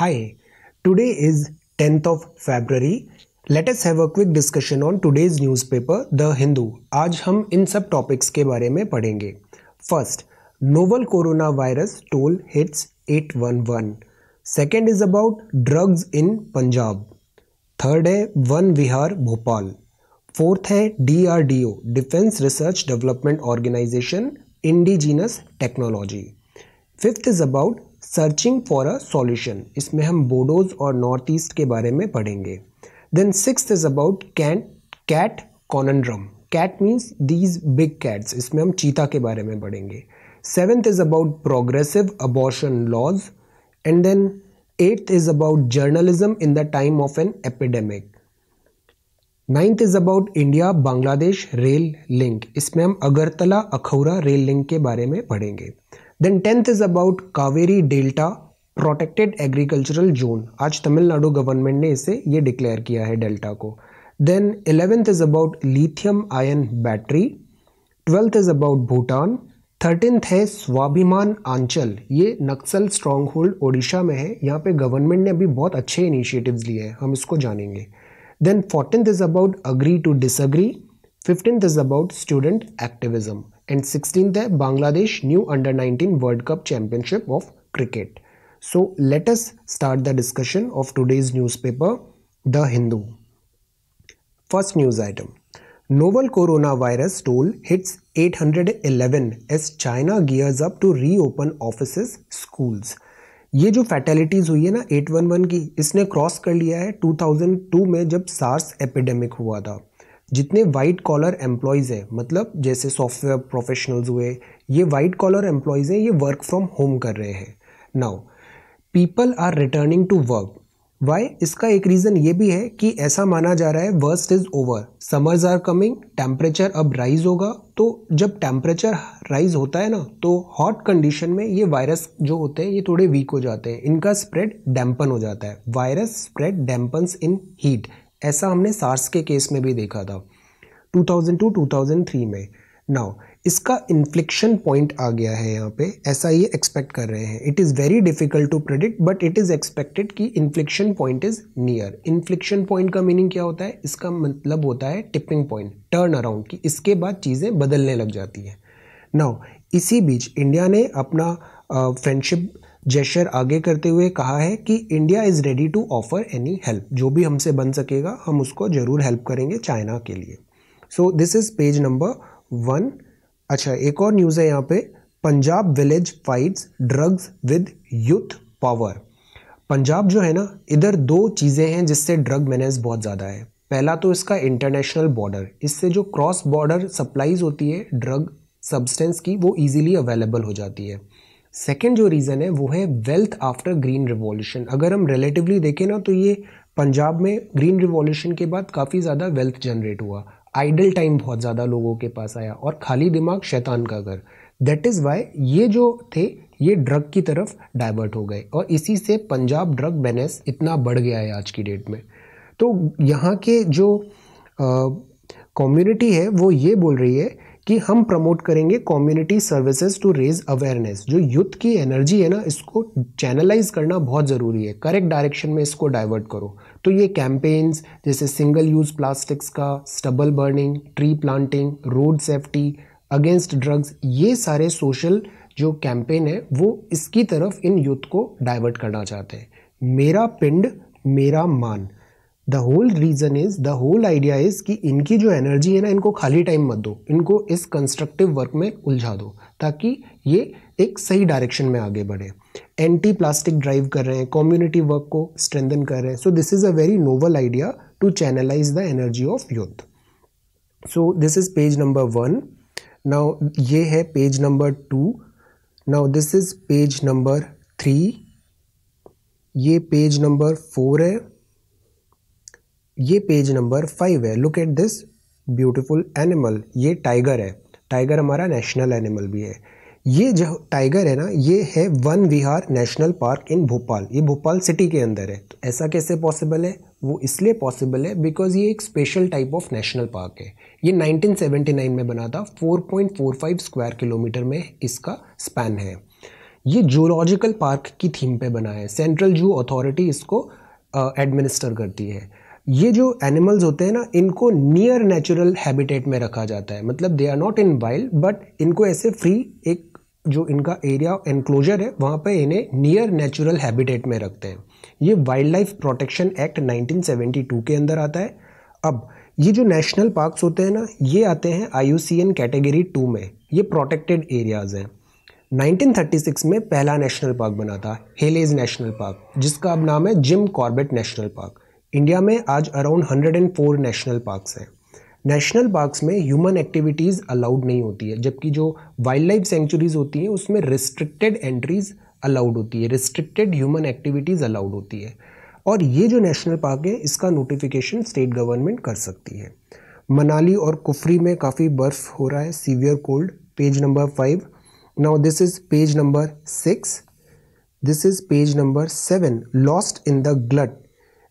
Hi, today is 10th of February. Let us have a quick discussion on today's newspaper, the Hindu आज हम इन सब topics के बारे में पढ़ेंगे first novel corona virus toll hits 811 second is about drugs in Punjab third है Van Vihar Bhopal fourth है D R O defence research development organisation indigenous technology fifth is about searching for a solution इसमें हम बोडोज और नॉर्थ ईस्ट के बारे में पढ़ेंगे then six is about cat cat conundrum cat means these big cats इसमें हम चीता के बारे में पढ़ेंगे seventh is about progressive abortion laws and then eighth is about journalism in the time of an epidemic ninth is about India Bangladesh rail link इसमें हम Agartala Akhaura rail link के बारे में पढ़ेंगे then tenth is about Kaveri delta protected agricultural zone आज Tamil Nadu government ने इसे ये डिक्लेयर किया है डेल्टा को then eleventh is about lithium ion battery twelfth is about Bhutan thirteenth है स्वाभिमान आंचल ये नक्सल स्ट्रॉन्ग होल्ड ओडिशा में है यहाँ पे गवर्नमेंट ने अभी बहुत अच्छे इनिशिएटिव्स लिए हैं हम इसको जानेंगे then fourteen is about agree to disagree fifteenth is about student activism and sixteen है Bangladesh new under nineteen world cup championship of cricket so let start the discussion of today's newspaper the Hindu first news item novel corona virus toll hits 811 as China gears up to reopen open school ये जो फैटेलिटीज हुई है ना eight one one की इसने cross कर लिया है टू थाउजेंड टू में जब सार्स एपिडेमिक हुआ था जितने वाइट कॉलर एम्प्लॉयज़ हैं मतलब जैसे सॉफ्टवेयर प्रोफेशनल्स हुए ये वाइट कॉलर एम्प्लॉयज़ हैं ये वर्क फ्रॉम होम कर रहे हैं now people are returning to work why इसका एक रीज़न ये भी है कि ऐसा माना जा रहा है worst is over summers are coming temperature अब राइज होगा तो जब टेम्परेचर राइज होता है ना तो हॉट कंडीशन में ये वायरस जो होते हैं ये थोड़े वीक हो जाते हैं इनका स्प्रेड डैम्पन हो जाता है virus spread dampens in heat ऐसा हमने सार्स के केस में भी देखा था 2002-2003 में नाउ इसका इन्फ्लिक्शन पॉइंट आ गया है यहाँ पे ऐसा ये एक्सपेक्ट कर रहे हैं it is very difficult to predict but it is expected कि inflection point is near inflection point का मीनिंग क्या होता है इसका मतलब होता है टिपिंग पॉइंट टर्न अराउंड कि इसके बाद चीज़ें बदलने लग जाती हैं नाउ इसी बीच इंडिया ने अपना फ्रेंडशिप uh, जेस्चर आगे करते हुए कहा है कि India is ready to offer any help जो भी हमसे बन सकेगा हम उसको ज़रूर हेल्प करेंगे चाइना के लिए so this is page number one अच्छा एक और न्यूज़ है यहाँ पे Punjab village fights drugs with youth power Punjab जो है ना इधर दो चीज़ें हैं जिससे ड्रग मैनेज बहुत ज़्यादा है पहला तो इसका इंटरनेशनल बॉर्डर इससे जो क्रॉस बॉर्डर सप्लाईज होती है ड्रग सब्सटेंस की वो इजीली अवेलेबल हो जाती है सेकेंड जो रीज़न है वो है वेल्थ आफ्टर ग्रीन रिवॉल्यूशन अगर हम रिलेटिवली देखें ना तो ये पंजाब में ग्रीन रिवॉल्यूशन के बाद काफ़ी ज़्यादा वेल्थ जनरेट हुआ आइडल टाइम बहुत ज़्यादा लोगों के पास आया और खाली दिमाग शैतान का घर दैट इज़ वाई ये जो थे ये ड्रग की तरफ डाइवर्ट हो गए और इसी से पंजाब ड्रग बैनेस इतना बढ़ गया है आज की डेट में तो यहाँ के जो कम्युनिटी है वो ये बोल रही है कि हम प्रमोट करेंगे community services to raise awareness जो यूथ की एनर्जी है ना इसको चैनलाइज करना बहुत ज़रूरी है करेक्ट डायरेक्शन में इसको डाइवर्ट करो तो ये कैंपेन्स जैसे सिंगल यूज़ प्लास्टिक्स का stubble burning tree planting road safety against drugs ये सारे सोशल जो कैंपेन है वो इसकी तरफ इन यूथ को डाइवर्ट करना चाहते हैं मेरा Pind Mera Maan the whole reason is the whole idea is कि इनकी जो एनर्जी है ना इनको खाली टाइम मत दो इनको इस कंस्ट्रक्टिव वर्क में उलझा दो ताकि ये एक सही डायरेक्शन में आगे बढ़े एंटी प्लास्टिक ड्राइव कर रहे हैं कम्युनिटी वर्क को स्ट्रेंथन कर रहे हैं so this is a very novel idea to channelise the energy of youth so this is page number one now ये है page number two now this is page number three ये page number four है ये page number five है look at this beautiful animal ये tiger है tiger हमारा national animal भी है ये जो टाइगर है ना ये है वन विहार नेशनल पार्क इन भोपाल ये भोपाल सिटी के अंदर है तो ऐसा कैसे पॉसिबल है वो इसलिए पॉसिबल है बिकॉज ये एक special type of national park है ये 1979 में बना था 4.45 स्क्वायर किलोमीटर में इसका स्पैन है ये जूलॉजिकल पार्क की थीम पे बना है सेंट्रल जू अथॉरिटी इसको एडमिनिस्टर करती है ये जो एनिमल्स होते हैं ना इनको नियर नेचुरल हैबिटेट में रखा जाता है मतलब they are not in wild but इनको ऐसे फ्री एक जो इनका एरिया एनक्लोजर है वहाँ पर इन्हें नियर नेचुरल हैबिटेट में रखते हैं ये वाइल्ड लाइफ प्रोटेक्शन एक्ट 1972 के अंदर आता है अब ये जो नेशनल पार्क्स होते हैं ना ये आते हैं आई कैटेगरी टू में ये प्रोटेक्टेड एरियाज़ हैं 1936 में पहला नेशनल पार्क बना था हेलेज नेशनल पार्क जिसका अब नाम है Jim Corbett national park India में आज अराउंड 104 नेशनल पार्क्स हैं नेशनल पार्क्स में ह्यूमन एक्टिविटीज़ अलाउड नहीं होती है जबकि जो वाइल्ड लाइफ सेंचुरीज होती हैं उसमें रिस्ट्रिक्टेड एंट्रीज़ अलाउड होती है रिस्ट्रिक्टेड ह्यूमन एक्टिविटीज़ अलाउड होती है और ये जो नेशनल पार्क है इसका नोटिफिकेशन स्टेट गवर्नमेंट कर सकती है मनाली और कुफरी में काफ़ी बर्फ़ हो रहा है severe cold page number five now this is page number six this is page number seven lost in the glut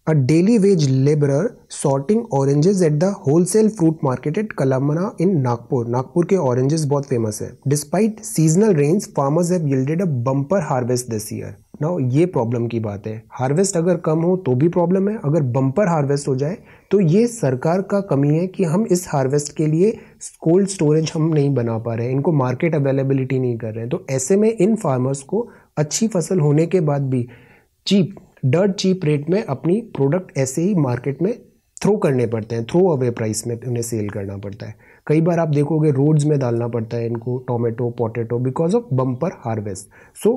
a daily wage laborer sorting oranges at the wholesale fruit market at Kalamana in Nagpur. Nagpur के oranges बहुत famous है. Despite seasonal rains, farmers have yielded a bumper harvest this year. Now ये problem की बात है harvest अगर कम हो तो भी प्रॉब्लम है अगर बम्पर हार्वेस्ट हो जाए तो ये सरकार का कमी है कि हम इस हार्वेस्ट के लिए कोल्ड स्टोरेज हम नहीं बना पा रहे हैं इनको मार्केट अवेलेबिलिटी नहीं कर रहे हैं तो ऐसे में इन फार्मर्स को अच्छी फसल होने के बाद भी चीप डर्ट चीप रेट में अपनी प्रोडक्ट ऐसे ही मार्केट में थ्रो करने पड़ते हैं थ्रो अवे प्राइस में उन्हें सेल करना पड़ता है कई बार आप देखोगे रोड्स में डालना पड़ता है इनको tomato potato because of bumper harvest so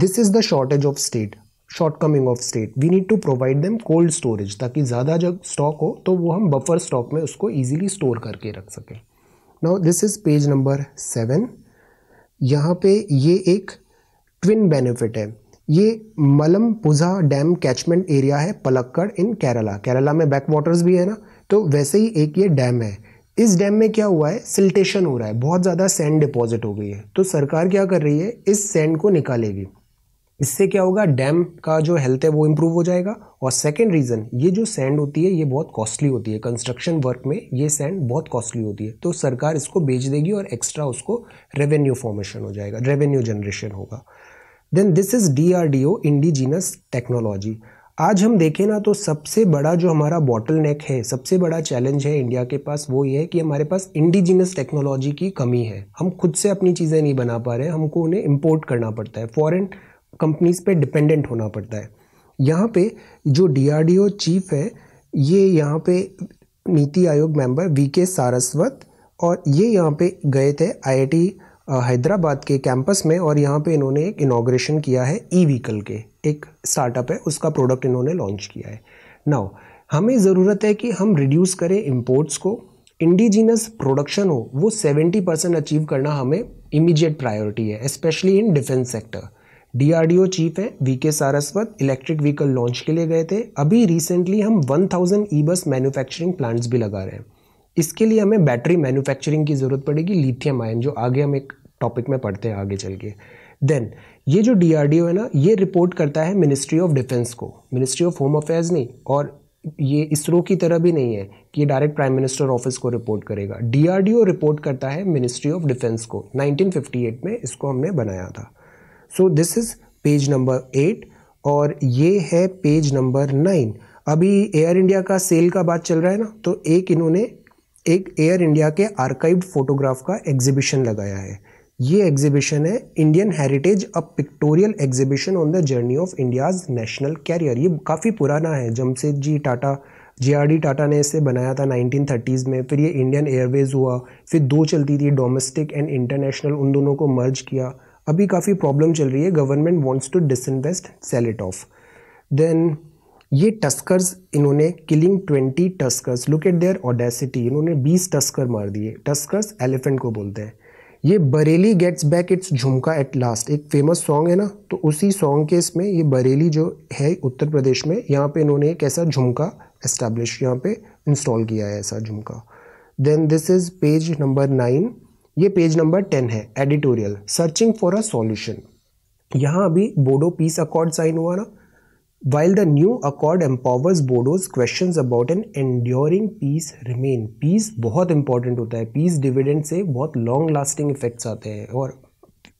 this is the shortage of state shortcoming of state we need to provide them cold storage ताकि ज़्यादा जब स्टॉक हो तो वो हम बफर स्टॉक में उसको ईजिली स्टोर करके रख सकें now this is page number seven यहाँ पे ये एक ट्विन बेनिफिट है ये मलम पुजा डैम कैचमेंट एरिया है पलक्कड़ इन केरला केरला में बैक वाटर्स भी है ना तो वैसे ही एक ये डैम है इस डैम में क्या हुआ है सिल्टेशन हो रहा है बहुत ज़्यादा सैंड डिपॉजिट हो गई है तो सरकार क्या कर रही है इस सैंड को निकालेगी इससे क्या होगा डैम का जो हेल्थ है वो इम्प्रूव हो जाएगा और सेकेंड रीज़न ये जो सैंड होती है ये बहुत कॉस्टली होती है कंस्ट्रक्शन वर्क में ये सैंड बहुत कॉस्टली होती है तो सरकार इसको बेच देगी और एक्स्ट्रा उसको रेवेन्यू फॉर्मेशन हो जाएगा रेवेन्यू जनरेशन होगा then this is D R D O indigenous technology आज हम देखें ना तो सबसे बड़ा जो हमारा बॉटल नेक है सबसे बड़ा चैलेंज है इंडिया के पास वो ये है कि हमारे पास इंडिजिनस टेक्नोलॉजी की कमी है हम खुद से अपनी चीज़ें नहीं बना पा रहे हमको उन्हें इम्पोर्ट करना पड़ता है फॉरेन कंपनीज पे डिपेंडेंट होना पड़ता है यहाँ पे जो डीआरडीओ चीफ है ये यहाँ पे नीति आयोग मेंबर वी के सारस्वत और ये यहाँ पे गए थे आईआईटी हैदराबाद के कैंपस में और यहाँ पे इन्होंने एक इनाग्रेशन किया है ई व्हीकल के एक स्टार्टअप है उसका प्रोडक्ट इन्होंने लॉन्च किया है नाउ हमें ज़रूरत है कि हम रिड्यूस करें इम्पोर्ट्स को इंडिजिनस प्रोडक्शन हो वो 70 परसेंट अचीव करना हमें इमीडिएट प्रायोरिटी है specially in defence sector DRDO chief है V K Saraswat electric vehicle launch के लिए गए थे अभी रिसेंटली हम 1000 थाउजेंड ई बस मैन्युफैक्चरिंग प्लांट्स भी लगा रहे हैं इसके लिए हमें बैटरी मैन्युफैक्चरिंग की ज़रूरत पड़ेगी लिथियम आयन जो आगे हम एक टॉपिक में पढ़ते हैं आगे चल के देन ये जो डी है ना ये रिपोर्ट करता है मिनिस्ट्री ऑफ डिफेंस को मिनिस्ट्री ऑफ होम अफेयर्स नहीं और ये इसरो की तरह भी नहीं है कि ये डायरेक्ट प्राइम मिनिस्टर ऑफिस को रिपोर्ट करेगा डीआरडीओ रिपोर्ट करता है मिनिस्ट्री ऑफ डिफेंस को 1958 में इसको हमने बनाया था so this is page number eight और ये है पेज नंबर नाइन अभी एयर इंडिया का सेल का बात चल रहा है ना तो एक इन्होंने एक एयर इंडिया के आर्काइव्ड फोटोग्राफ का एग्जीबिशन लगाया है ये एग्जीबिशन है Indian heritage a pictorial exhibition on the journey of India's national carrier ये काफ़ी पुराना है जमशेद जी टाटा जे टाटा ने इसे बनाया था 1930s में फिर ये इंडियन एयरवेज हुआ फिर दो चलती थी डोमेस्टिक एंड इंटरनेशनल उन दोनों को मर्ज किया अभी काफ़ी प्रॉब्लम चल रही है government wants to invest sell it off then ये टस्कर्स इन्होंने killing twenty tuskers look at their audacity इन्होंने बीस टस्कर मार दिए टस्कर्स एलिफेंट को बोलते हैं ये Bareilly gets back its jhumka at last एक फेमस सॉन्ग है ना तो उसी सॉन्ग के इसमें ये बरेली जो है उत्तर प्रदेश में यहाँ पे इन्होंने एक ऐसा झुमका एस्टैब्लिश यहाँ पे इंस्टॉल किया है ऐसा jhumka then this is page number nine ये पेज नंबर टेन है editorial searching for a solution यहाँ अभी बोडो पीस अकॉर्ड साइन हुआ ना While the new accord empowers Bodo's questions about an enduring peace remain. Peace बहुत important होता है piece dividend से बहुत लॉन्ग लास्टिंग इफेक्ट्स आते हैं और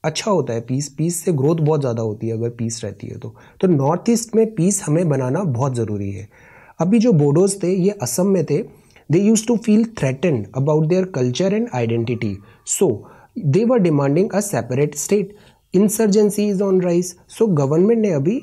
अच्छा होता है पीस पीस से ग्रोथ बहुत ज़्यादा होती है अगर पीस रहती है तो तो नॉर्थ ईस्ट में पीस हमें बनाना बहुत ज़रूरी है अभी जो बोडोज थे ये असम में थे they use to feel threaten about their culture and identity so they were demanding a separate state insurgency is on rise so government ने अभी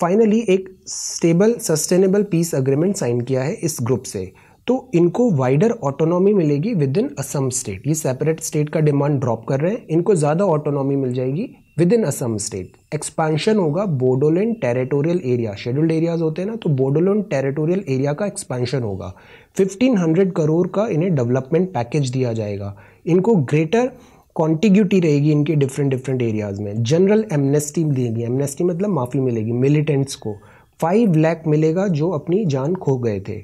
फाइनली एक stable sustainable peace agreement sign किया है इस ग्रुप से तो इनको वाइडर ऑटोनॉमी मिलेगी विद इन असम स्टेट ये सेपरेट स्टेट का डिमांड ड्रॉप कर रहे हैं इनको ज़्यादा ऑटोनॉमी मिल जाएगी within Assam state expansion होगा Bodoland territorial area scheduled areas होते हैं ना तो बोडोलैंड टेरिटोरियल एरिया का एक्सपांशन होगा 1500 करोड़ का इन्हें डेवलपमेंट पैकेज दिया जाएगा इनको ग्रेटर कॉन्टिग्यूटी रहेगी इनके डिफरेंट डिफरेंट एरियाज में जनरल एमनेस्टी देगी एमनेस्टी मतलब माफ़ी मिलेगी मिलिटेंट्स को फाइव लैक मिलेगा जो अपनी जान खो गए थे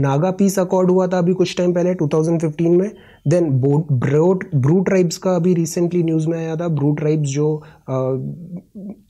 नागा पीस अकॉर्ड हुआ था अभी कुछ टाइम पहले 2015 में then boat brought Bru tribes का अभी रिसेंटली न्यूज़ में आया था ब्रू ट्राइब्स जो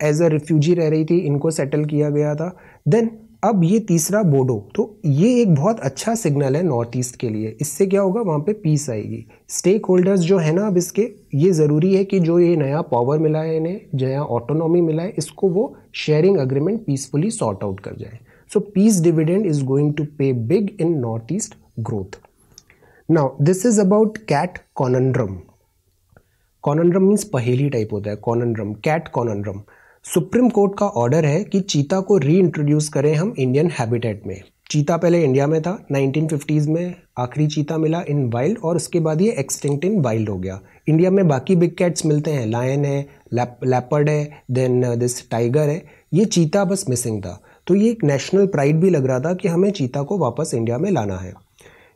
एज अ रिफ्यूजी रह रही थी इनको सेटल किया गया था देन अब ये तीसरा बोडो तो ये एक बहुत अच्छा सिग्नल है नॉर्थ ईस्ट के लिए इससे क्या होगा वहाँ पे पीस आएगी स्टेक होल्डर्स जो है ना अब इसके ये ज़रूरी है कि जो ये नया पावर मिला है इन्हें नया ऑटोनॉमी मिला है इसको वो sharing agreement peacefully sort out कर जाए so peace dividend is going to pay big in north east growth now this is about cat conundrum conundrum means पहेली टाइप होता है conundrum cat conundrum supreme court का order है कि चीता को री इंट्रोड्यूस करें हम इंडियन हैबिटेट में चीता पहले इंडिया में था 1950s में आखिरी चीता मिला इन वाइल्ड और उसके बाद ये एक्सटिंक्ट इन वाइल्ड हो गया इंडिया में बाकी बिग कैट्स मिलते हैं लायन है लेपर्ड है देन दिस टाइगर है ये चीता बस मिसिंग था तो ये एक नेशनल प्राइड भी लग रहा था कि हमें चीता को वापस इंडिया में लाना है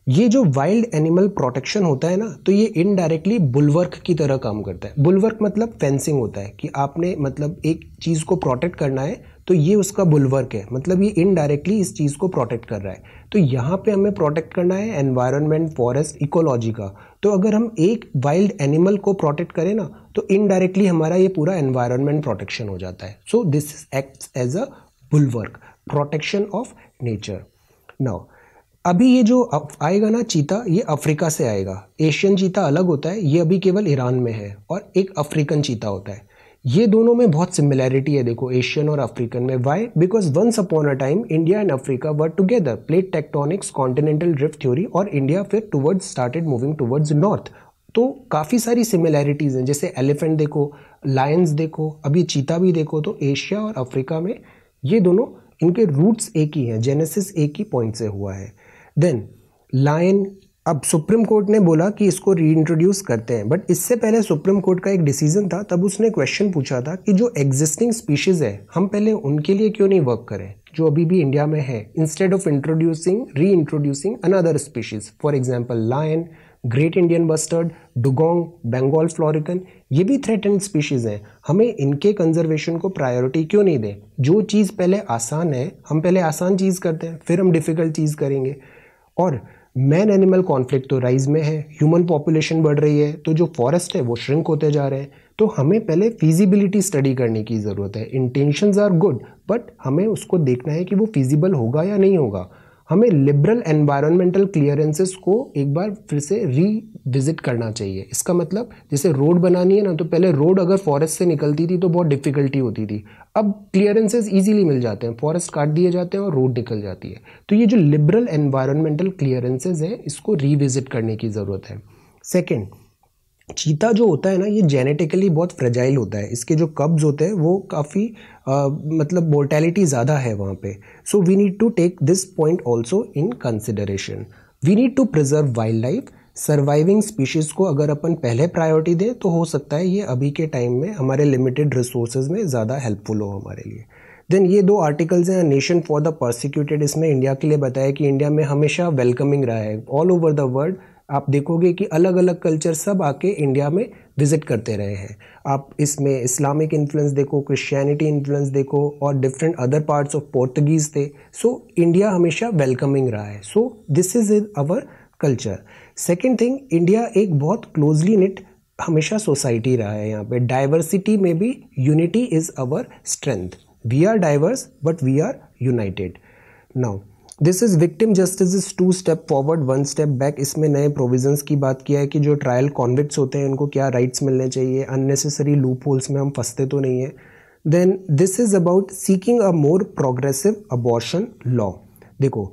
ये जो वाइल्ड एनिमल प्रोटेक्शन होता है ना तो ये इनडायरेक्टली बुलवर्क की तरह काम करता है बुलवर्क मतलब फेंसिंग होता है कि आपने मतलब एक चीज़ को प्रोटेक्ट करना है तो ये उसका बुलवर्क है मतलब ये इनडायरेक्टली इस चीज़ को प्रोटेक्ट कर रहा है तो यहाँ पे हमें प्रोटेक्ट करना है एनवायरनमेंट फॉरेस्ट इकोलॉजी का तो अगर हम एक वाइल्ड एनिमल को प्रोटेक्ट करें ना तो इनडायरेक्टली हमारा ये पूरा एनवायरनमेंट प्रोटेक्शन हो जाता है so this acts as a bulwark protection of nature now अभी ये जो आएगा ना चीता ये अफ्रीका से आएगा एशियन चीता अलग होता है ये अभी केवल ईरान में है और एक अफ्रीकन चीता होता है ये दोनों में बहुत सिमिलैरिटी है देखो एशियन और अफ्रीकन में why because once upon a time India and Africa were together plate tectonics continental drift theory और इंडिया फिर towards started moving towards north तो काफ़ी सारी सिमिलैरिटीज़ हैं जैसे एलिफेंट देखो लायंस देखो अभी चीता भी देखो तो एशिया और अफ्रीका में ये दोनों इनके रूट्स एक ही हैं जेनेसिस एक ही पॉइंट से हुआ है देन लाइन अब सुप्रीम कोर्ट ने बोला कि इसको रीइंट्रोड्यूस करते हैं बट इससे पहले सुप्रीम कोर्ट का एक डिसीजन था तब उसने क्वेश्चन पूछा था कि जो एग्जिस्टिंग स्पीशीज़ है हम पहले उनके लिए क्यों नहीं वर्क करें जो अभी भी इंडिया में है instead of introducing re introducing another species for example lion great Indian bustard dugong Bengal florican ये भी थ्रेटेंड स्पीशीज़ हैं हमें इनके कंजर्वेशन को प्रायोरिटी क्यों नहीं दें जो चीज़ पहले आसान है हम पहले आसान चीज़ करते हैं फिर हम डिफ़िकल्ट चीज़ करेंगे और मैन एनिमल कॉन्फ्लिक्ट तो राइज में है ह्यूमन पॉपुलेशन बढ़ रही है तो जो फॉरेस्ट है वो श्रिंक होते जा रहे हैं तो हमें पहले फिजिबिलिटी स्टडी करने की ज़रूरत है इंटेंशंस आर गुड बट हमें उसको देखना है कि वो फिजिबल होगा या नहीं होगा हमें लिबरल एनवायरमेंटल क्लियरेंसेस को एक बार फिर से रीविजिट करना चाहिए इसका मतलब जैसे रोड बनानी है ना तो पहले रोड अगर फॉरेस्ट से निकलती थी तो बहुत डिफ़िकल्टी होती थी अब क्लियरेंसेस इजीली मिल जाते हैं फॉरेस्ट काट दिए जाते हैं और रोड निकल जाती है तो ये जो लिबरल एनवायरमेंटल क्लियरेंसेज है इसको रीविजिट करने की ज़रूरत है सेकेंड चीता जो होता है ना ये जेनेटिकली बहुत फ्रेजाइल होता है इसके जो कब्ज़ होते हैं वो काफ़ी मतलब मोर्टेलिटी ज़्यादा है वहाँ पे so we need to take this point also in consideration we need to preserve wildlife surviving species को अगर अपन पहले प्रायोरिटी दें तो हो सकता है ये अभी के टाइम में हमारे लिमिटेड रिसोर्सेज में ज़्यादा हेल्पफुल हो हमारे लिए देन ये दो आर्टिकल्स हैं नेशन फॉर द प्रोसिक्यूटेड इसमें इंडिया के लिए बताया कि इंडिया में हमेशा वेलकमिंग रहा है ऑल ओवर द वर्ल्ड आप देखोगे कि अलग अलग कल्चर सब आके इंडिया में विजिट करते रहे हैं आप इसमें इस्लामिक इन्फ्लुएंस देखो क्रिश्चियनिटी इन्फ्लुएंस देखो और different other parts of Portuguese थे सो so, इंडिया हमेशा वेलकमिंग रहा है so this is is our culture second thing India एक बहुत क्लोजली निट हमेशा सोसाइटी रहा है यहाँ पे डाइवर्सिटी में भी unity is our strength we are diverse but we are united now this is victim justice is two step forward one step back इसमें नए प्रोविजंस की बात किया है कि जो ट्रायल कॉन्विक्ट्स होते हैं उनको क्या राइट्स मिलने चाहिए अननेसेसरी लूप होल्स में हम फंसते तो नहीं है then this is about seeking a more progressive abortion law देखो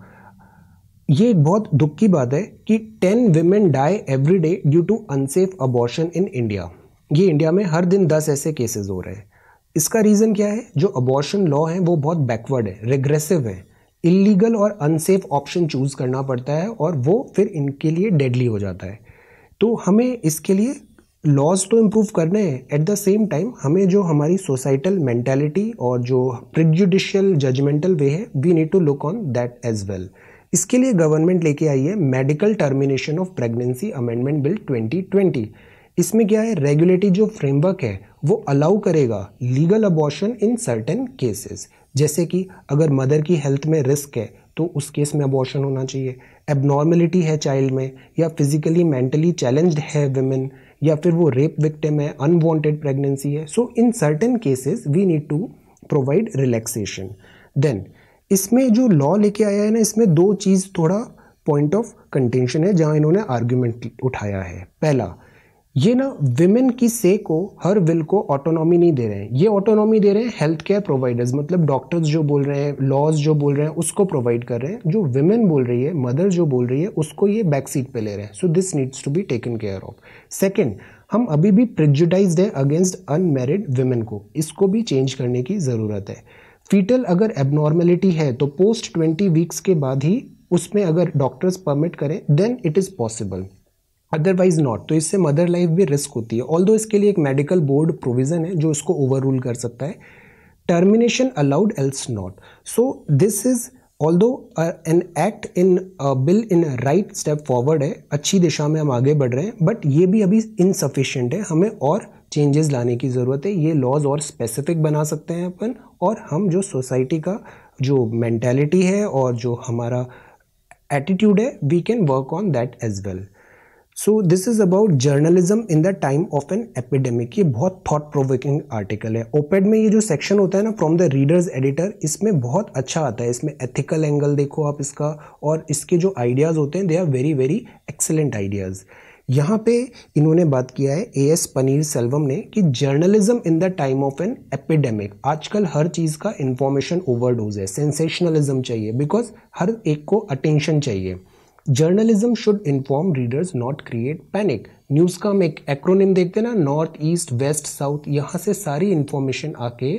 ये बहुत दुख की बात है कि ten women die every day due to unsafe abortion in India ये इंडिया में हर दिन दस ऐसे केसेस हो रहे हैं इसका रीज़न क्या है जो अबॉर्शन लॉ है वो बहुत बैकवर्ड है रिग्रेसिव है इलीगल और अनसेफ ऑप्शन चूज़ करना पड़ता है और वो फिर इनके लिए डेडली हो जाता है तो हमें इसके लिए लॉज तो इम्प्रूव करने हैं एट द सेम टाइम हमें जो हमारी सोसाइटल मैंटेलिटी और जो प्रिजुडिशल जजमेंटल वे है we need to look on that as well इसके लिए गवर्नमेंट लेके आई है medical termination of pregnancy amendment bill 2020 इसमें क्या है रेगुलेटरी जो फ्रेमवर्क है वो अलाउ करेगा legal abortion in certain cases जैसे कि अगर मदर की हेल्थ में रिस्क है तो उस केस में अबॉर्शन होना चाहिए एबनॉर्मलिटी है चाइल्ड में या फिजिकली मेंटली चैलेंज्ड है वेमेन या फिर वो रेप विक्टिम है अनवांटेड प्रेगनेंसी है so in certain cases we need to provide relaxation then इसमें जो लॉ लेके आया है ना इसमें दो चीज़ थोड़ा पॉइंट ऑफ कंटेंशन है जहाँ इन्होंने आर्ग्यूमेंट उठाया है पहला ये ना विमेन की से को हर विल को ऑटोनॉमी नहीं दे रहे हैं ये ऑटोनॉमी दे रहे हैं हेल्थ केयर प्रोवाइडर्स मतलब डॉक्टर्स जो बोल रहे हैं लॉज जो बोल रहे हैं उसको प्रोवाइड कर रहे हैं जो विमेन बोल रही है मदर जो बोल रही है उसको ये बैक सीट पे ले रहे हैं so this needs to be taken care of second हम अभी भी प्रिजुडाइज है अगेंस्ट अनमेरिड वेमेन को इसको भी चेंज करने की ज़रूरत है फीटल अगर एबनॉर्मेलिटी है तो पोस्ट ट्वेंटी वीक्स के बाद ही उसमें अगर डॉक्टर्स परमिट करें then it is possible otherwise not तो इससे मदर लाइफ भी रिस्क होती है ऑल इसके लिए एक मेडिकल बोर्ड प्रोविज़न है जो इसको ओवर रूल कर सकता है termination allowed else not so this is although an act in bill in right step forward है अच्छी दिशा में हम आगे बढ़ रहे हैं बट ये भी अभी इनसफिशेंट है हमें और चेंजेस लाने की ज़रूरत है ये लॉज और स्पेसिफिक बना सकते हैं अपन और हम जो सोसाइटी का जो मैंटेलिटी है और जो हमारा एटीट्यूड है we can work on that as well so this is about journalism in the time of an epidemic ये बहुत थॉट प्रोवोकिंग आर्टिकल है ओपेड में ये जो सेक्शन होता है ना फ्रॉम द रीडर्स एडिटर इसमें बहुत अच्छा आता है इसमें एथिकल एंगल देखो आप इसका और इसके जो आइडियाज़ होते हैं they are very very excellent ideas यहाँ पे इन्होंने बात किया है ए एस पनीर सेल्वम ने कि journalism in the time of an epidemic आजकल हर चीज़ का इन्फॉर्मेशन ओवरडोज है सेंसेशनलिज्म चाहिए बिकॉज हर एक को अटेंशन चाहिए journalism should inform readers not create panic news का हम एक एक्रोनिम देखते ना नॉर्थ ईस्ट वेस्ट साउथ यहाँ से सारी इन्फॉर्मेशन आके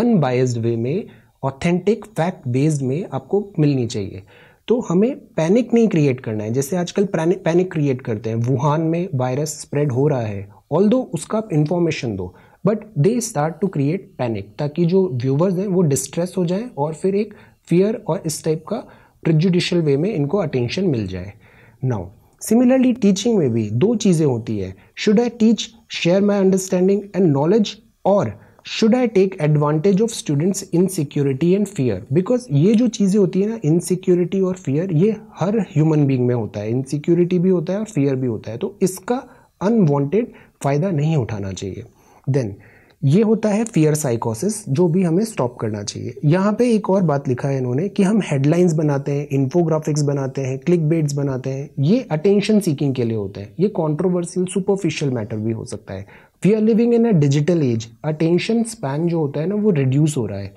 अनबायस्ड वे में ऑथेंटिक फैक्ट बेस्ड में आपको मिलनी चाहिए तो हमें पैनिक नहीं क्रिएट करना है जैसे आजकल पैनिक क्रिएट करते हैं वुहान में वायरस स्प्रेड हो रहा है ऑल दो उसका आप इन्फॉर्मेशन दो but they start to create panic ताकि जो व्यूवर्स हैं वो डिस्ट्रेस हो जाए और फिर एक फियर और इस टाइप का प्रिजुडिशियल वे में इनको अटेंशन मिल जाए नाउ सिमिलरली टीचिंग में भी दो चीज़ें होती है should I teach share my understanding and knowledge और should I take advantage of students security and fear because ये जो चीज़ें होती है ना इनसिक्योरिटी और फियर ये हर ह्यूमन बींग में होता है इनसिक्योरिटी भी होता है और फियर भी होता है तो इसका अनवांटेड फ़ायदा नहीं उठाना चाहिए देन ये होता है फियर साइकोसिस जो भी हमें स्टॉप करना चाहिए यहाँ पे एक और बात लिखा है इन्होंने कि हम हेडलाइंस बनाते हैं इन्फोग्राफिक्स बनाते हैं क्लिक बेट्स बनाते हैं ये अटेंशन सीकिंग के लिए होते हैं ये कॉन्ट्रोवर्सियल सुपरफिशियल मैटर भी हो सकता है we are living in a digital age attention span जो होता है ना वो रिड्यूस हो रहा है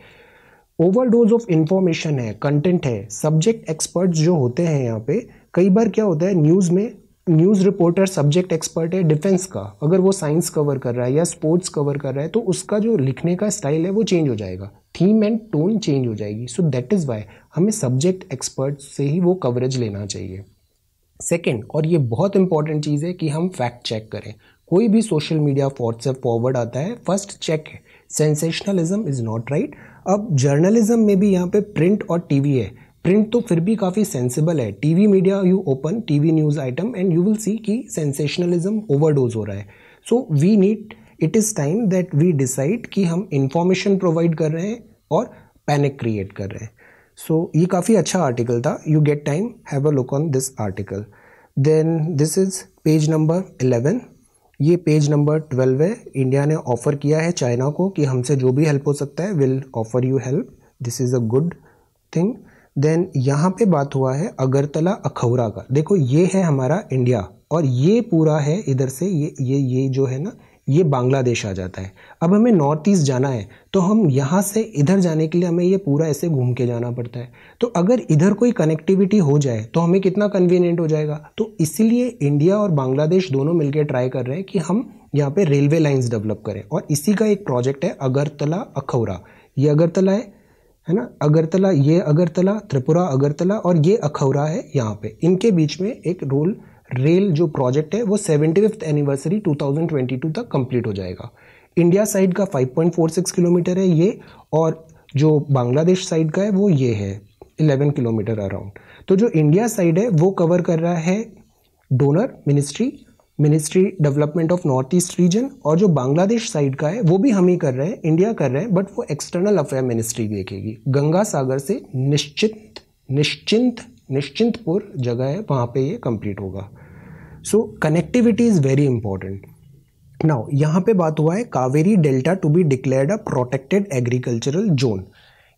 ओवरडोज ऑफ इन्फॉर्मेशन है कंटेंट है सब्जेक्ट एक्सपर्ट्स जो होते हैं यहाँ पे कई बार क्या होता है न्यूज़ में न्यूज़ रिपोर्टर सब्जेक्ट एक्सपर्ट है डिफेंस का अगर वो साइंस कवर कर रहा है या स्पोर्ट्स कवर कर रहा है तो उसका जो लिखने का स्टाइल है वो चेंज हो जाएगा थीम एंड टोन चेंज हो जाएगी सो दैट इज़ वाई हमें सब्जेक्ट एक्सपर्ट से ही वो कवरेज लेना चाहिए सेकेंड और ये बहुत इंपॉर्टेंट चीज़ है कि हम फैक्ट चेक करें कोई भी सोशल मीडिया व्हाट्सएप फॉरवर्ड आता है फर्स्ट चेक है सेंसेशनलिज्म इज़ नॉट राइट अब जर्नलिज्म में भी यहाँ पे प्रिंट और टीवी है प्रिंट तो फिर भी काफ़ी सेंसिबल है TV media you open TV news item and you will see कि सेंसेशनलिज्म ओवरडोज हो रहा है so we need it is time that we decide कि हम इंफॉर्मेशन प्रोवाइड कर रहे हैं और पैनिक क्रिएट कर रहे हैं सो so, ये काफ़ी अच्छा आर्टिकल था you get time have a look on this article then this is page number eleven ये पेज नंबर ट्वेल्व है इंडिया ने ऑफ़र किया है चाइना को कि हमसे जो भी हेल्प हो सकता है will offer you help this is a good thing then यहाँ पे बात हुआ है अगरतला अखौरा का देखो ये है हमारा इंडिया और ये पूरा है इधर से ये ये ये जो है ना ये बांग्लादेश आ जाता है अब हमें नॉर्थ ईस्ट जाना है तो हम यहाँ से इधर जाने के लिए हमें ये पूरा ऐसे घूम के जाना पड़ता है तो अगर इधर कोई कनेक्टिविटी हो जाए तो हमें कितना कन्वीनियंट हो जाएगा तो इसीलिए इंडिया और बांग्लादेश दोनों मिलकर ट्राई कर रहे हैं कि हम यहाँ पे रेलवे लाइंस डेवलप करें और इसी का एक प्रोजेक्ट है अगरतला अखौरा ये अगरतला है है ना अगरतला ये अगरतला त्रिपुरा अगरतला और ये अखौरा है यहाँ पे इनके बीच में एक रोल रेल जो प्रोजेक्ट है वो सेवेंटी फिफ्थ एनिवर्सरी टू तक कंप्लीट हो जाएगा इंडिया साइड का 5.46 किलोमीटर है ये और जो बांग्लादेश साइड का है वो ये है 11 किलोमीटर अराउंड तो जो इंडिया साइड है वो कवर कर रहा है donor ministry ministry development of north east region और जो बांग्लादेश साइड का है वो भी हम ही कर रहे हैं इंडिया कर रहे हैं बट वो एक्सटर्नल अफेयर मिनिस्ट्री देखेगी गंगा सागर से निश्चित निश्चिंत निश्चिंतपुर जगह है वहाँ पे ये कंप्लीट होगा so connectivity is very important now यहाँ पे बात हुआ है Kaveri delta to be declared a protected agricultural zone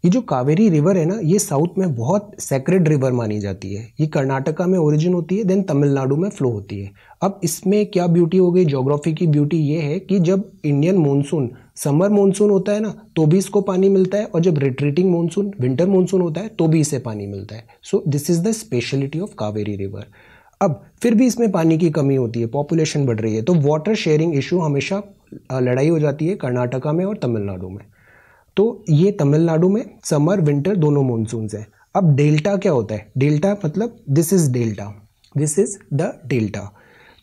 ये जो कावेरी रिवर है ना ये साउथ में बहुत सेक्रेड रिवर मानी जाती है ये कर्नाटका में ओरिजिन होती है देन तमिलनाडु में फ्लो होती है अब इसमें क्या ब्यूटी हो गई जोग्राफी की ब्यूटी ये है कि जब इंडियन मानसून समर मानसून होता है ना तो भी इसको पानी मिलता है और जब रिट्रीटिंग मानसून विंटर मानसून होता है तो भी इसे पानी मिलता है so this is the speciality of Kaveri river अब फिर भी इसमें पानी की कमी होती है पॉपुलेशन बढ़ रही है तो वाटर शेयरिंग इशू हमेशा लड़ाई हो जाती है कर्नाटका में और तमिलनाडु में तो ये तमिलनाडु में समर विंटर दोनों मानसून हैं अब डेल्टा क्या होता है डेल्टा मतलब this is delta this is the delta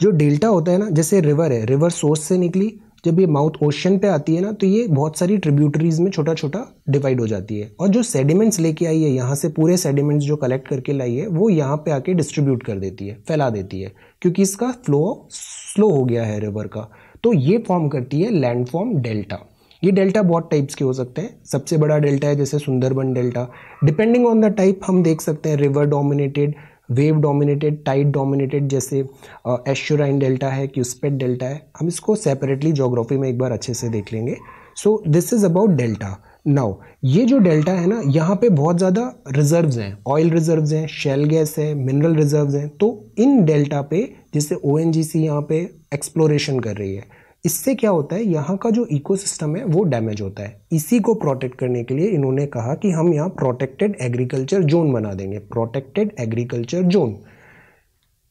जो डेल्टा होता है ना जैसे रिवर है रिवर सोर्स से निकली जब ये माउथ ओशन पे आती है ना तो ये बहुत सारी ट्रिब्यूटरीज में छोटा छोटा डिवाइड हो जाती है और जो सेडिमेंट्स लेके आई है यहाँ से पूरे सेडिमेंट्स जो कलेक्ट करके लाई है वो यहाँ पे आके डिस्ट्रीब्यूट कर देती है फैला देती है क्योंकि इसका फ्लो स्लो हो गया है रिवर का तो ये फॉर्म करती है लैंड फॉर्म डेल्टा ये डेल्टा बहुत टाइप्स के हो सकते हैं सबसे बड़ा डेल्टा है जैसे Sundarban delta depending on the type हम देख सकते हैं river dominated wave dominated tide dominated जैसे एश्योराइन डेल्टा है क्यूस्पेट डेल्टा है हम इसको सेपरेटली जोग्राफी में एक बार अच्छे से देख लेंगे so this is about delta now ये जो डेल्टा है ना यहाँ पे बहुत ज़्यादा रिजर्व्स हैं ऑयल रिजर्व्स हैं शेल गैस है मिनरल रिजर्व्स हैं तो इन डेल्टा पे जिसे ओ यहाँ पे एक्सप्लोरेशन कर रही है इससे क्या होता है यहाँ का जो इकोसिस्टम है वो डैमेज होता है इसी को प्रोटेक्ट करने के लिए इन्होंने कहा कि हम यहाँ प्रोटेक्टेड एग्रीकल्चर जोन बना देंगे प्रोटेक्टेड एग्रीकल्चर जोन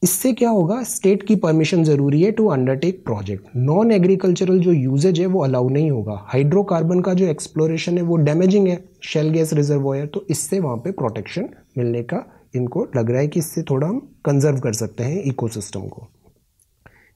इससे क्या होगा स्टेट की परमिशन ज़रूरी है to undertake project non agricultural जो यूजेज है वो अलाउ नहीं होगा हाइड्रोकार्बन का जो एक्सप्लोरेशन है वो डैमेजिंग है शेल गैस रिजर्वोयर तो इससे वहाँ पे प्रोटेक्शन मिलने का इनको लग रहा है कि इससे थोड़ा हम कंजर्व कर सकते हैं इकोसिस्टम को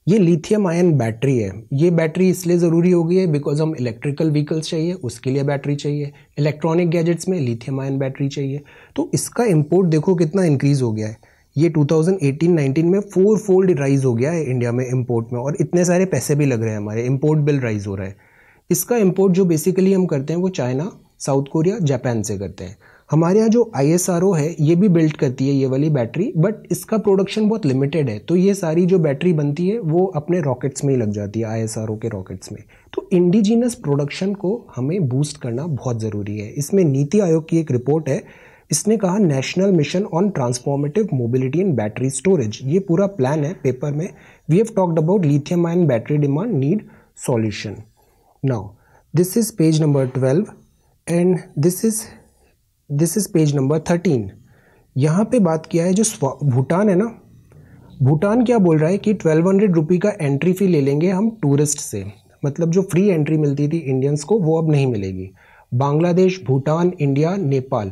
ये लिथियम आयन बैटरी है ये बैटरी इसलिए ज़रूरी हो गई है बिकॉज हम इलेक्ट्रिकल व्हीकल्स चाहिए उसके लिए बैटरी चाहिए इलेक्ट्रॉनिक गैजेट्स में लिथियम आयन बैटरी चाहिए तो इसका इम्पोर्ट देखो कितना इंक्रीज़ हो गया है ये 2018-19 में फोर फोल्ड राइज़ हो गया है इंडिया में इम्पोर्ट में और इतने सारे पैसे भी लग रहे हैं हमारे इम्पोर्ट बिल राइज़ हो रहा है इसका इम्पोर्ट जो बेसिकली हम करते हैं वो चाइना साउथ कोरिया जापान से करते हैं हमारे यहाँ जो आई है ये भी बिल्ड करती है ये वाली बैटरी बट इसका प्रोडक्शन बहुत लिमिटेड है तो ये सारी जो बैटरी बनती है वो अपने रॉकेट्स में ही लग जाती है आई के रॉकेट्स में तो इंडिजीनस प्रोडक्शन को हमें बूस्ट करना बहुत ज़रूरी है इसमें नीति आयोग की एक रिपोर्ट है इसने कहा national mission on transformative mobility and battery storage ये पूरा प्लान है पेपर में we have talked about lithium ion battery demand need solution now this is page number twelve and this is this is page number thirteen यहाँ पे बात किया है जो भूटान है ना भूटान क्या बोल रहा है कि ट्वेल्व हंड्रेड रुपी का एंट्री फ़ी ले लेंगे हम टूरिस्ट से मतलब जो फ्री एंट्री मिलती थी इंडियंस को वो अब नहीं मिलेगी बांग्लादेश भूटान इंडिया नेपाल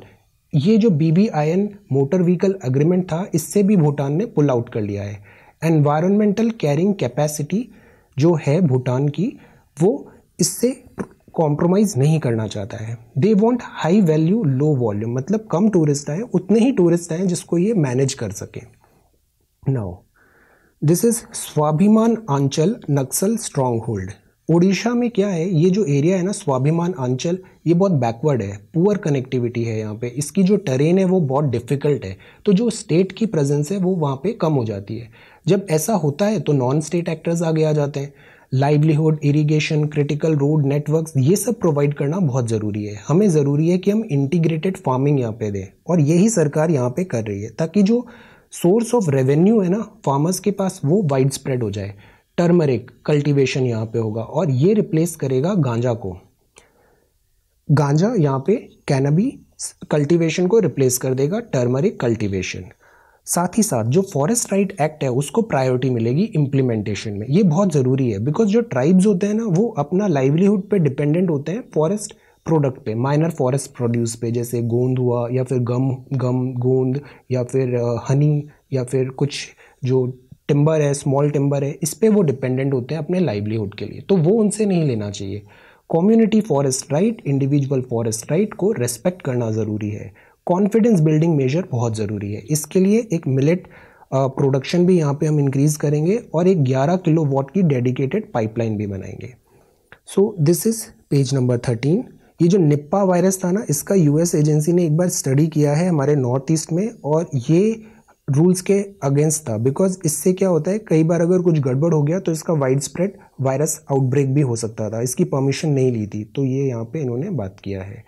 ये जो B B I N motor vehicle agreement था इससे भी भूटान ने पुल आउट कर लिया है एनवायरमेंटल कैरिंग कैपेसिटी जो है भूटान की वो इससे कॉम्प्रोमाइज़ नहीं करना चाहता है they want high value low volume मतलब कम टूरिस्ट आए उतने ही टूरिस्ट आए जिसको ये मैनेज कर सकें now this is Swabhiman Anchal Naxal stronghold Odisha में क्या है ये जो एरिया है ना स्वाभिमान आंचल ये बहुत बैकवर्ड है पुअर कनेक्टिविटी है यहाँ पे इसकी जो टरेन है वो बहुत डिफिकल्ट है तो जो स्टेट की प्रेजेंस है वो वहाँ पे कम हो जाती है जब ऐसा होता है तो नॉन स्टेट एक्टर्स आगे आ जाते हैं livelihood irrigation critical road networks ये सब प्रोवाइड करना बहुत ज़रूरी है हमें ज़रूरी है कि हम इंटीग्रेटेड फार्मिंग यहाँ पे दें और यही सरकार यहाँ पे कर रही है ताकि जो सोर्स ऑफ रेवेन्यू है ना फार्मर्स के पास वो वाइड स्प्रेड हो जाए टर्मरिक कल्टिवेशन यहाँ पे होगा और ये रिप्लेस करेगा गांजा को गांजा यहाँ पे कैनबी कल्टिवेशन को रिप्लेस कर देगा टर्मरिक कल्टिवेशन साथ ही साथ जो फॉरेस्ट राइट एक्ट है उसको प्रायोरिटी मिलेगी इम्प्लीमेंटेशन में ये बहुत ज़रूरी है बिकॉज जो ट्राइब्स होते हैं ना वो अपना लाइवलीहुड पे डिपेंडेंट होते हैं फॉरेस्ट प्रोडक्ट पे माइनर फॉरेस्ट प्रोड्यूस पे जैसे गोंद हुआ या फिर गम गम गोंद या फिर हनी या फिर कुछ जो टिम्बर है स्मॉल टिम्बर है इस पर वो डिपेंडेंट होते हैं अपने लाइवलीहुड के लिए तो वो उनसे नहीं लेना चाहिए community forest right individual forest right को रेस्पेक्ट करना ज़रूरी है कॉन्फिडेंस बिल्डिंग मेजर बहुत ज़रूरी है इसके लिए एक मिलेट प्रोडक्शन भी यहाँ पे हम इंक्रीज़ करेंगे और एक 11 किलो वॉट की डेडिकेटेड पाइपलाइन भी बनाएंगे so this is page number thirteen ये जो निप्पा वायरस था ना इसका यूएस एजेंसी ने एक बार स्टडी किया है हमारे नॉर्थ ईस्ट में और ये रूल्स के अगेंस्ट था बिकॉज इससे क्या होता है कई बार अगर कुछ गड़बड़ हो गया तो इसका वाइड स्प्रेड वायरस आउटब्रेक भी हो सकता था इसकी परमिशन नहीं ली थी तो ये यहाँ पे इन्होंने बात किया है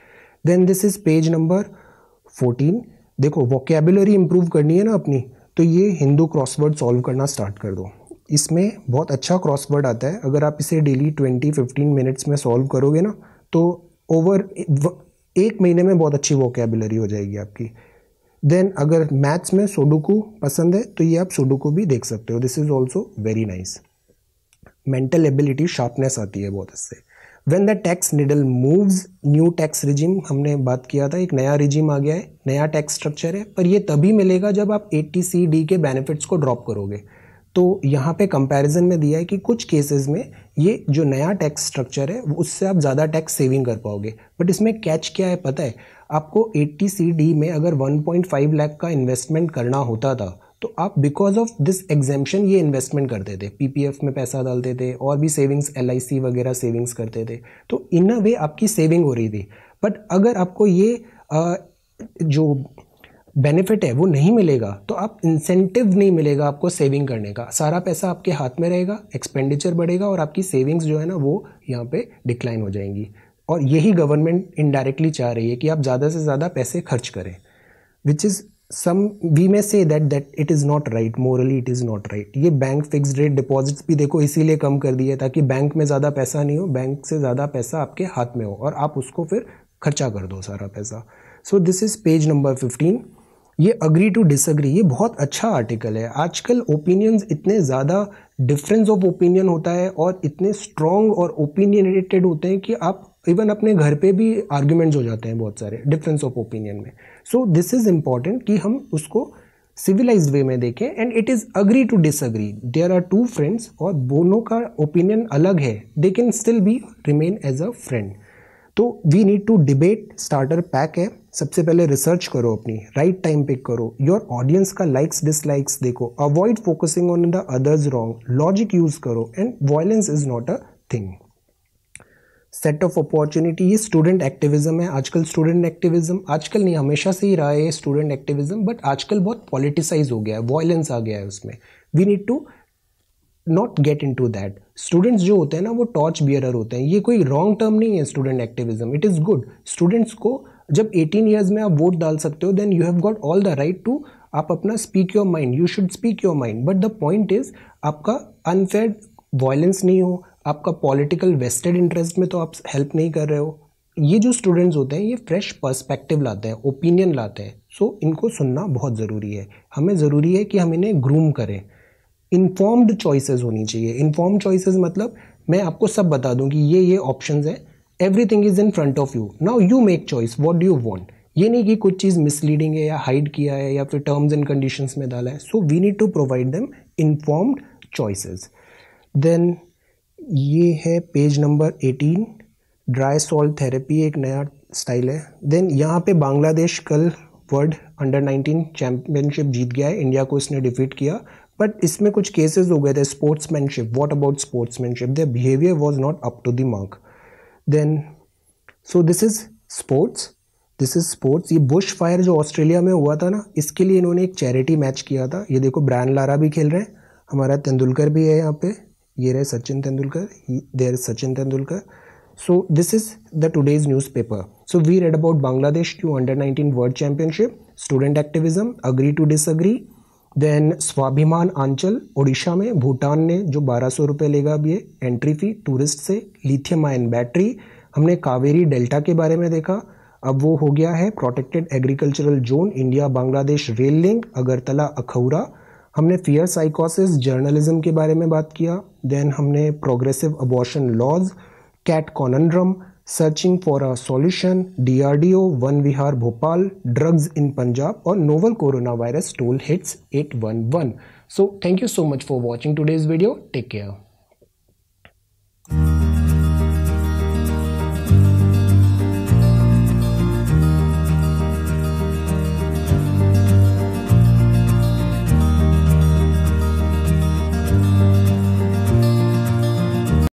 then this is page number fourteen देखो वोकेबुलरी इम्प्रूव करनी है ना अपनी तो ये हिंदू क्रॉसवर्ड सॉल्व करना स्टार्ट कर दो इसमें बहुत अच्छा क्रॉसवर्ड आता है अगर आप इसे डेली ट्वेंटी फिफ्टीन मिनट्स में सॉल्व करोगे ना तो ओवर एक महीने में बहुत अच्छी वोकेबुलरी हो जाएगी आपकी देन अगर मैथ्स में सोडोकू पसंद है तो ये आप सोडोकू भी देख सकते हो this is also very nice mental ability sharpness आती है बहुत इससे when the tax needle moves new tax regime हमने बात किया था एक नया रिजिम आ गया है नया टैक्स स्ट्रक्चर है पर ये तभी मिलेगा जब आप ए टी सी डी के बेनिफिट्स को ड्रॉप करोगे तो यहाँ पे कंपैरिजन में दिया है कि कुछ केसेस में ये जो नया टैक्स स्ट्रक्चर है उससे आप ज़्यादा टैक्स सेविंग कर पाओगे बट इसमें कैच क्या है पता है आपको टी सी डी में अगर 1.5 लाख का इन्वेस्टमेंट करना होता था तो आप बिकॉज ऑफ दिस एग्जेम्पन ये इन्वेस्टमेंट करते थे पी में पैसा डालते थे और भी सेविंग्स एल वगैरह सेविंग्स करते थे तो इन अ वे आपकी सेविंग हो रही थी बट अगर आपको ये आ, जो बेनिफिट है वो नहीं मिलेगा तो आप इंसेंटिव नहीं मिलेगा आपको सेविंग करने का सारा पैसा आपके हाथ में रहेगा एक्सपेंडिचर बढ़ेगा और आपकी सेविंग्स जो है ना वो यहाँ पे डिक्लाइन हो जाएंगी और यही गवर्नमेंट इनडायरेक्टली चाह रही है कि आप ज़्यादा से ज़्यादा पैसे खर्च करें which is some we may say that that it is not right morally it is not right ये बैंक फिक्सड रेट डिपॉजिट्स भी देखो इसीलिए कम कर दिए ताकि बैंक में ज़्यादा पैसा नहीं हो बैंक से ज़्यादा पैसा आपके हाथ में हो और आप उसको फिर खर्चा कर दो सारा पैसा so this is page number fifteen ये अग्री टू डिसअग्री ये बहुत अच्छा आर्टिकल है आजकल ओपिनियंस इतने ज़्यादा डिफरेंस ऑफ ओपिनियन होता है और इतने स्ट्रॉन्ग और ओपिनियनेटेड होते हैं कि आप इवन अपने घर पे भी आर्ग्यूमेंट्स हो जाते हैं बहुत सारे डिफरेंस ऑफ ओपिनियन में सो दिस इज़ इम्पॉर्टेंट कि हम उसको सिविलाइज वे में देखें and it is agree to disagree there are two friends और दोनों का ओपिनियन अलग है they can still be remain as a friend तो we need to debate starter pack है सबसे पहले रिसर्च करो अपनी राइट टाइम पिक करो योर ऑडियंस का लाइक्स डिसलाइक्स देखो avoid focusing on the others wrong logic use करो and violence is not a thing set of opportunity ये स्टूडेंट एक्टिविज्म है आजकल स्टूडेंट एक्टिविज्म आजकल नहीं हमेशा से ही रहा है स्टूडेंट एक्टिविज्म बट आजकल बहुत पॉलिटिसाइज हो गया है वॉयलेंस आ गया है उसमें we need to not get into that students जो होते हैं ना वो टॉर्च बियरर होते हैं ये कोई रॉन्ग टर्म नहीं है student activism it is good students को जब 18 ईयर्स में आप वोट डाल सकते हो then you have got all the right to आप अपना speak your mind you should speak your mind but the point is आपका अनफेयर वॉयलेंस नहीं हो आपका पॉलिटिकल वेस्टेड इंटरेस्ट में तो आप हेल्प नहीं कर रहे हो ये जो स्टूडेंट्स होते हैं ये फ्रेश पर्सपेक्टिव लाते हैं ओपिनियन लाते हैं सो so, इनको सुनना बहुत ज़रूरी है हमें ज़रूरी है कि हम इन्हें ग्रूम करें इन्फॉर्म्ड चॉइसेस होनी चाहिए इन्फॉर्म चॉइसेस मतलब मैं आपको सब बता दूं कि ये ये है हैं thing is in front of you now you make choice what do you want ये नहीं कि कुछ चीज़ मिसलीडिंग है या हाइड किया है या फिर टर्म्स एंड कंडीशंस में डाला है so we need to provide them informed choices then ये है page number eighteen dry salt therapy एक नया स्टाइल है देन यहाँ पे बांग्लादेश कल वर्ल्ड अंडर 19 चैम्पियनशिप जीत गया है इंडिया को इसने डिफीट किया बट इसमें कुछ केसेस हो गए थे sportsmanship what about sportsmanship the behaviour was not up to the mark then so this is sports this is sports ये बुश फायर जो ऑस्ट्रेलिया में हुआ था ना इसके लिए इन्होंने एक चैरिटी मैच किया था ये देखो ब्रैन लारा भी खेल रहे हैं हमारा तेंदुलकर भी है यहाँ पे ये रहे Sachin Tendulkar there Sachin Tendulkar So this is the today's newspaper. So we read about Bangladesh to under 19 world championship student activism, agree to disagree then Swabhiman Anchal Odisha में भूटान ने जो बारह सौ रुपये लेगा अब ये एंट्री फ़ी टूरिस्ट से लिथियम आयन बैटरी हमने कावेरी डेल्टा के बारे में देखा अब वो हो गया है protected agricultural zone India Bangladesh rail link Agartala Akhaura हमने फियर साइकोसिस जर्नलिज्म के बारे में बात किया देन हमने progressive abortion laws cat conundrum searching for a solution DRDO Van Vihar Bhopal drugs in Punjab और novel corona virus toll hits one so thank you so much for watching today's video take care